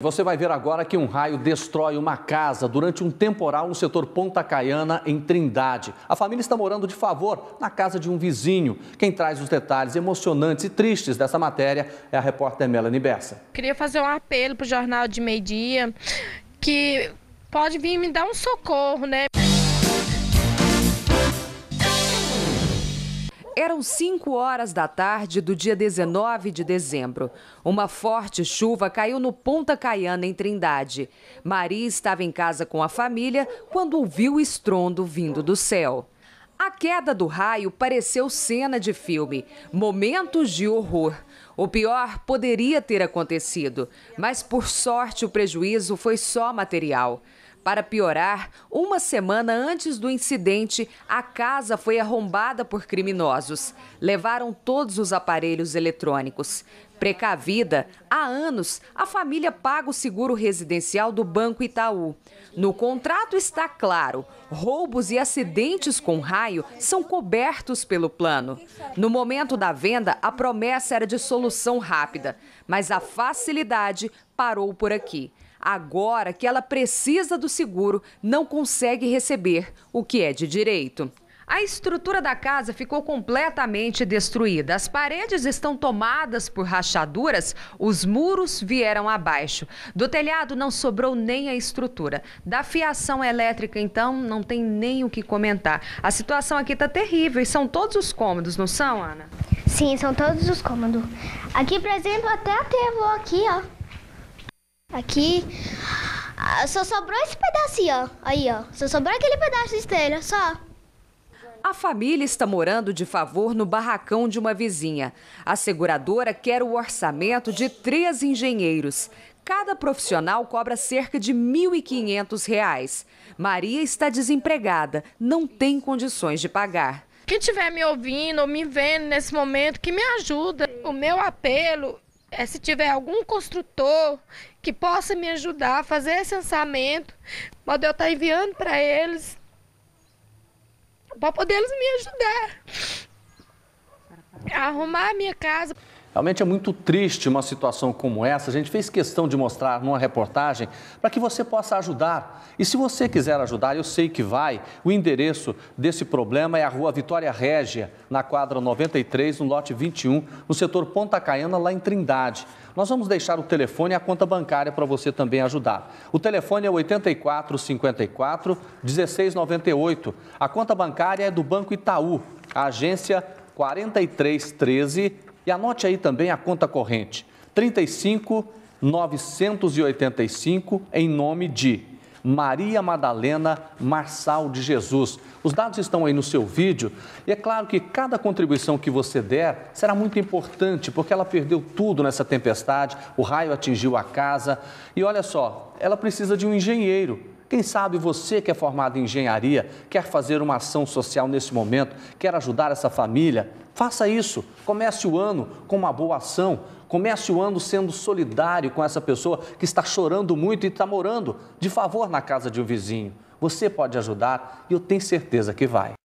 Você vai ver agora que um raio destrói uma casa durante um temporal no setor Ponta Caiana, em Trindade. A família está morando de favor na casa de um vizinho. Quem traz os detalhes emocionantes e tristes dessa matéria é a repórter Melanie Bessa. Queria fazer um apelo para o jornal de meio-dia que pode vir me dar um socorro, né? Eram 5 horas da tarde do dia 19 de dezembro. Uma forte chuva caiu no Ponta Caiana, em Trindade. Maria estava em casa com a família quando ouviu o estrondo vindo do céu. A queda do raio pareceu cena de filme, momentos de horror. O pior poderia ter acontecido, mas por sorte o prejuízo foi só material. Para piorar, uma semana antes do incidente, a casa foi arrombada por criminosos. Levaram todos os aparelhos eletrônicos. Precavida, há anos, a família paga o seguro residencial do Banco Itaú. No contrato está claro: roubos e acidentes com raio são cobertos pelo plano. No momento da venda, a promessa era de solução rápida, mas a facilidade parou por aqui agora que ela precisa do seguro, não consegue receber o que é de direito. A estrutura da casa ficou completamente destruída. As paredes estão tomadas por rachaduras, os muros vieram abaixo. Do telhado não sobrou nem a estrutura. Da fiação elétrica, então, não tem nem o que comentar. A situação aqui está terrível e são todos os cômodos, não são, Ana? Sim, são todos os cômodos. Aqui, por exemplo, até a TV aqui, ó aqui. Ah, só sobrou esse pedacinho, ó. Aí, ó. Só sobrou aquele pedaço de esteira, só. A família está morando de favor no barracão de uma vizinha. A seguradora quer o orçamento de três engenheiros. Cada profissional cobra cerca de R$ 1.500. Maria está desempregada, não tem condições de pagar. Quem estiver me ouvindo ou me vendo nesse momento, que me ajuda. O meu apelo é, se tiver algum construtor que possa me ajudar a fazer esse lançamento, pode eu estar tá enviando para eles, para poder eles me ajudar a arrumar a minha casa. Realmente é muito triste uma situação como essa. A gente fez questão de mostrar numa reportagem para que você possa ajudar. E se você quiser ajudar, eu sei que vai. O endereço desse problema é a Rua Vitória Régia, na quadra 93, no lote 21, no setor Ponta Caiana, lá em Trindade. Nós vamos deixar o telefone e a conta bancária para você também ajudar. O telefone é 8454 1698. A conta bancária é do Banco Itaú, agência 4313 e anote aí também a conta corrente: 35.985 em nome de Maria Madalena Marçal de Jesus. Os dados estão aí no seu vídeo e é claro que cada contribuição que você der será muito importante porque ela perdeu tudo nessa tempestade, o raio atingiu a casa e olha só, ela precisa de um engenheiro quem sabe você que é formado em engenharia, quer fazer uma ação social nesse momento, quer ajudar essa família, Faça isso. Comece o ano com uma boa ação. Comece o ano sendo solidário com essa pessoa que está chorando muito e está morando de favor na casa de um vizinho. Você pode ajudar e eu tenho certeza que vai.